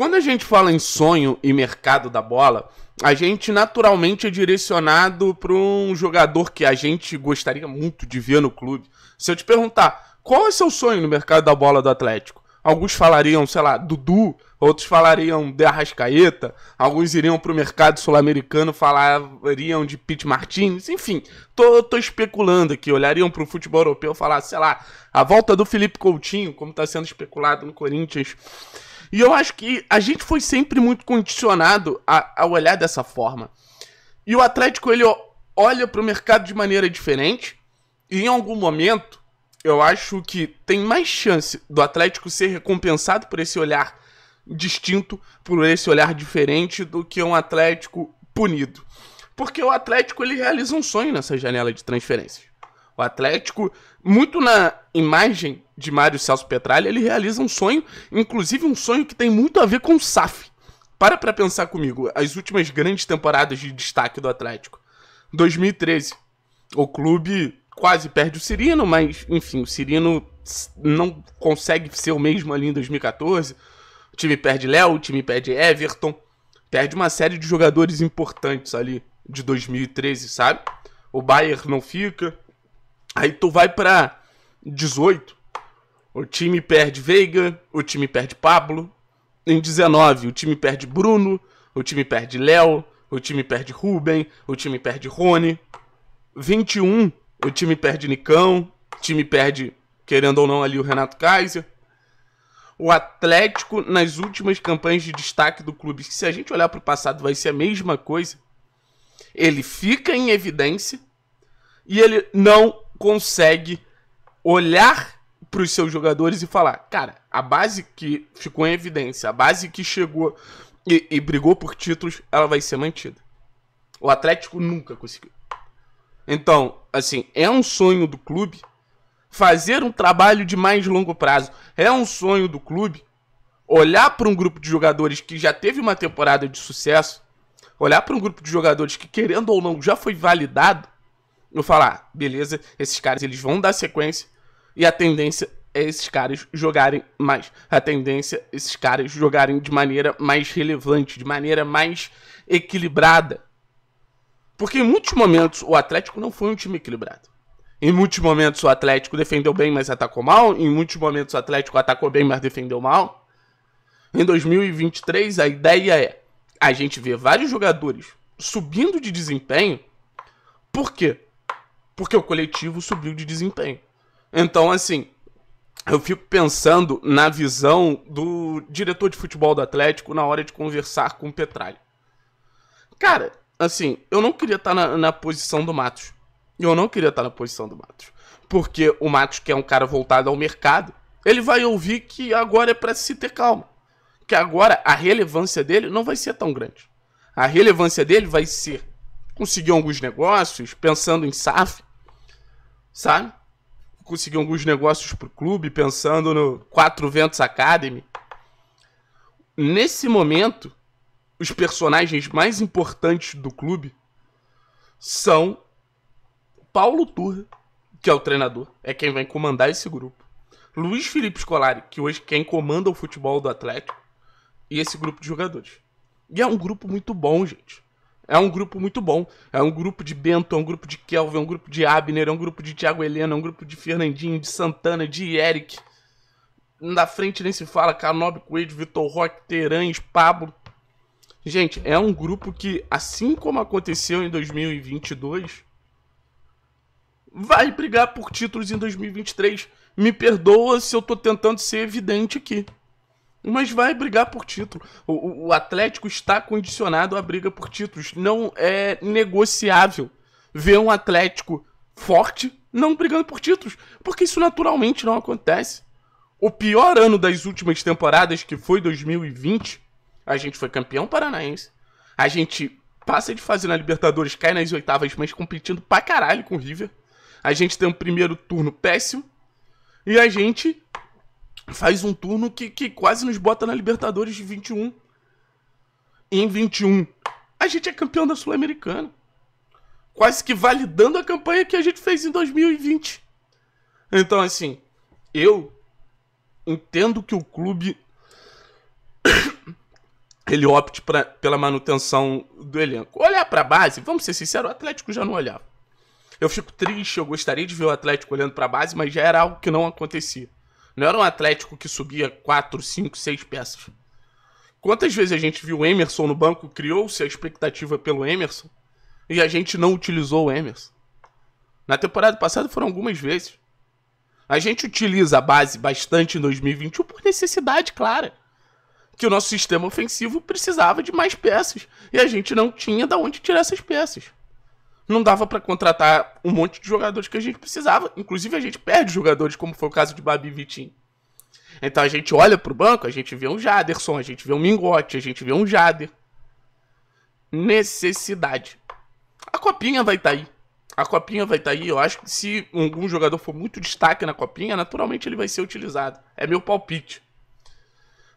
Quando a gente fala em sonho e mercado da bola, a gente naturalmente é direcionado para um jogador que a gente gostaria muito de ver no clube. Se eu te perguntar, qual é seu sonho no mercado da bola do Atlético? Alguns falariam, sei lá, Dudu, outros falariam de Arrascaeta, alguns iriam para o mercado sul-americano, falariam de Pete Martins, enfim, tô, tô especulando aqui, olhariam para o futebol europeu, falar, sei lá, a volta do Felipe Coutinho, como está sendo especulado no Corinthians. E eu acho que a gente foi sempre muito condicionado a, a olhar dessa forma. E o Atlético, ele olha para o mercado de maneira diferente. E em algum momento, eu acho que tem mais chance do Atlético ser recompensado por esse olhar distinto, por esse olhar diferente do que um Atlético punido. Porque o Atlético ele realiza um sonho nessa janela de transferências. O Atlético, muito na imagem de Mário Celso Petralha, ele realiza um sonho, inclusive um sonho que tem muito a ver com o SAF. Para pra pensar comigo, as últimas grandes temporadas de destaque do Atlético. 2013, o clube quase perde o Cirino, mas enfim, o Cirino não consegue ser o mesmo ali em 2014. O time perde Léo, o time perde Everton, perde uma série de jogadores importantes ali de 2013, sabe? O Bayern não fica, Aí tu vai pra 18, o time perde Veiga, o time perde Pablo. Em 19, o time perde Bruno, o time perde Léo, o time perde Ruben, o time perde Rony. 21, o time perde Nicão, o time perde, querendo ou não, ali o Renato Kaiser. O Atlético, nas últimas campanhas de destaque do clube, se a gente olhar para o passado, vai ser a mesma coisa. Ele fica em evidência e ele não consegue olhar para os seus jogadores e falar: cara, a base que ficou em evidência, a base que chegou e, e brigou por títulos, ela vai ser mantida. O Atlético nunca conseguiu. Então, assim, é um sonho do clube fazer um trabalho de mais longo prazo. É um sonho do clube olhar para um grupo de jogadores que já teve uma temporada de sucesso, olhar para um grupo de jogadores que, querendo ou não, já foi validado eu falar, ah, beleza, esses caras eles vão dar sequência e a tendência é esses caras jogarem mais. A tendência é esses caras jogarem de maneira mais relevante, de maneira mais equilibrada. Porque em muitos momentos o Atlético não foi um time equilibrado. Em muitos momentos o Atlético defendeu bem, mas atacou mal. Em muitos momentos o Atlético atacou bem, mas defendeu mal. Em 2023, a ideia é a gente ver vários jogadores subindo de desempenho. Por quê? porque o coletivo subiu de desempenho. Então, assim, eu fico pensando na visão do diretor de futebol do Atlético na hora de conversar com o Petralha. Cara, assim, eu não queria estar tá na, na posição do Matos. Eu não queria estar tá na posição do Matos. Porque o Matos, que é um cara voltado ao mercado, ele vai ouvir que agora é para se ter calma. Que agora a relevância dele não vai ser tão grande. A relevância dele vai ser conseguiu alguns negócios, pensando em SAF, sabe? Conseguiu alguns negócios pro clube, pensando no Quatro Ventos Academy. Nesse momento, os personagens mais importantes do clube são Paulo Tur, que é o treinador, é quem vai comandar esse grupo. Luiz Felipe Scolari, que hoje é quem comanda o futebol do Atlético, e esse grupo de jogadores. E é um grupo muito bom, gente. É um grupo muito bom. É um grupo de Bento, é um grupo de Kelvin, é um grupo de Abner, é um grupo de Tiago Helena, é um grupo de Fernandinho, de Santana, de Eric. Na frente nem se fala, Canob, Coelho, Vitor Roque, Terães, Pablo. Gente, é um grupo que, assim como aconteceu em 2022, vai brigar por títulos em 2023. Me perdoa se eu tô tentando ser evidente aqui. Mas vai brigar por título. O, o, Atlético está condicionado à briga por títulos. Não é negociável ver um Atlético forte não brigando por títulos. Porque isso naturalmente não acontece. O pior ano das últimas temporadas, que foi 2020, a gente foi campeão paranaense. A gente passa de fazer na Libertadores, cai nas oitavas, mas competindo pra caralho com o River. A gente tem um primeiro turno péssimo. E a gente faz um turno que, que quase nos bota na Libertadores de 21. E em 21, a gente é campeão da Sul-Americana. Quase que validando a campanha que a gente fez em 2020. Então, assim, eu entendo que o clube ele opte pra, pela manutenção do elenco. Olhar para a base, vamos ser sinceros, o Atlético já não olhava. Eu fico triste, eu gostaria de ver o Atlético olhando para a base, mas já era algo que não acontecia. Não era um Atlético que subia 4, 5, 6 peças. Quantas vezes a gente viu o Emerson no banco, criou-se a expectativa pelo Emerson e a gente não utilizou o Emerson? Na temporada passada foram algumas vezes. A gente utiliza a base bastante em 2021 por necessidade clara. Que o nosso sistema ofensivo precisava de mais peças e a gente não tinha de onde tirar essas peças não dava para contratar um monte de jogadores que a gente precisava. Inclusive, a gente perde jogadores, como foi o caso de Babi e Vitinho. Então a gente olha pro banco, a gente vê um Jaderson, a gente vê um Mingote, a gente vê um Jader. Necessidade. A copinha vai estar tá aí. A copinha vai estar tá aí. Eu acho que se algum jogador for muito destaque na copinha, naturalmente ele vai ser utilizado. É meu palpite.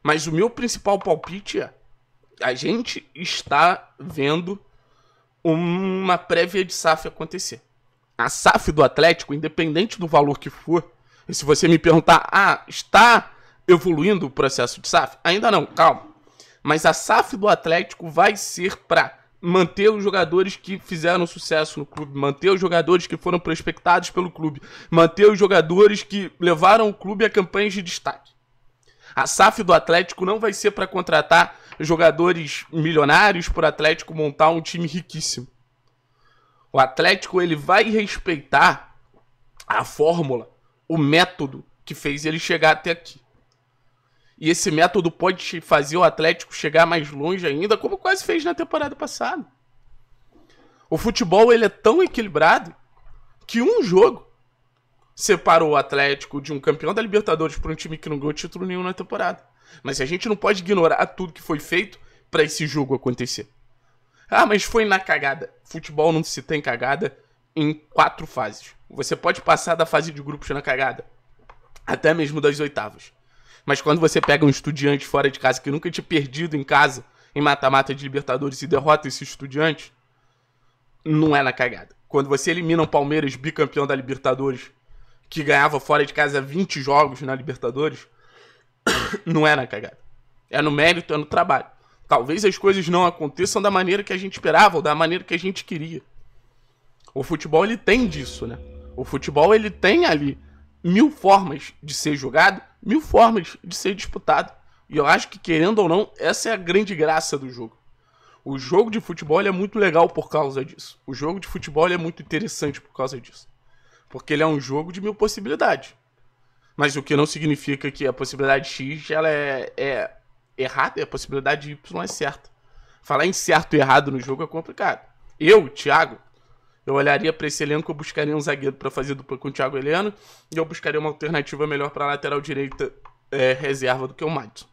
Mas o meu principal palpite é: a gente está vendo uma prévia de SAF acontecer. A SAF do Atlético, independente do valor que for, e se você me perguntar, ah, está evoluindo o processo de SAF? Ainda não, calma. Mas a SAF do Atlético vai ser para manter os jogadores que fizeram sucesso no clube, manter os jogadores que foram prospectados pelo clube, manter os jogadores que levaram o clube a campanhas de destaque. A SAF do Atlético não vai ser para contratar jogadores milionários para o Atlético montar um time riquíssimo. O Atlético ele vai respeitar a fórmula, o método que fez ele chegar até aqui. E esse método pode fazer o Atlético chegar mais longe ainda, como quase fez na temporada passada. O futebol ele é tão equilibrado que um jogo separou o Atlético de um campeão da Libertadores para um time que não ganhou título nenhum na temporada. Mas a gente não pode ignorar tudo que foi feito para esse jogo acontecer. Ah, mas foi na cagada. Futebol não se tem cagada em quatro fases. Você pode passar da fase de grupos na cagada, até mesmo das oitavas. Mas quando você pega um estudiante fora de casa que nunca tinha perdido em casa, em mata-mata de Libertadores e derrota esse estudiante, não é na cagada. Quando você elimina o Palmeiras, bicampeão da Libertadores, que ganhava fora de casa 20 jogos na Libertadores, não é na né, cagada. É no mérito, é no trabalho. Talvez as coisas não aconteçam da maneira que a gente esperava ou da maneira que a gente queria. O futebol ele tem disso, né? O futebol ele tem ali mil formas de ser jogado, mil formas de ser disputado. E eu acho que querendo ou não, essa é a grande graça do jogo. O jogo de futebol é muito legal por causa disso. O jogo de futebol é muito interessante por causa disso. Porque ele é um jogo de mil possibilidades mas o que não significa que a possibilidade X ela é, é errada e é a possibilidade Y é certa. Falar em certo e errado no jogo é complicado. Eu, Thiago, eu olharia para esse elenco, eu buscaria um zagueiro para fazer dupla com o Thiago Heleno e eu buscaria uma alternativa melhor para lateral direita é, reserva do que o Madison.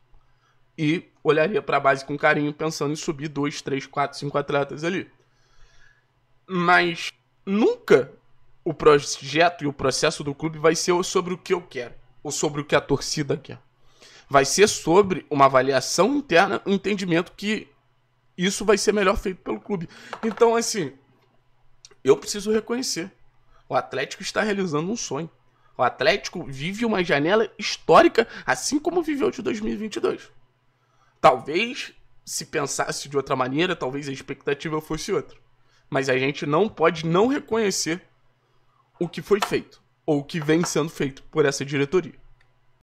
E olharia para a base com carinho, pensando em subir dois, três, quatro, cinco atletas ali. Mas nunca o projeto e o processo do clube vai ser sobre o que eu quero, ou sobre o que a torcida quer. Vai ser sobre uma avaliação interna, um entendimento que isso vai ser melhor feito pelo clube. Então, assim, eu preciso reconhecer. O Atlético está realizando um sonho. O Atlético vive uma janela histórica, assim como viveu de 2022. Talvez se pensasse de outra maneira, talvez a expectativa fosse outra. Mas a gente não pode não reconhecer o que foi feito, ou o que vem sendo feito por essa diretoria.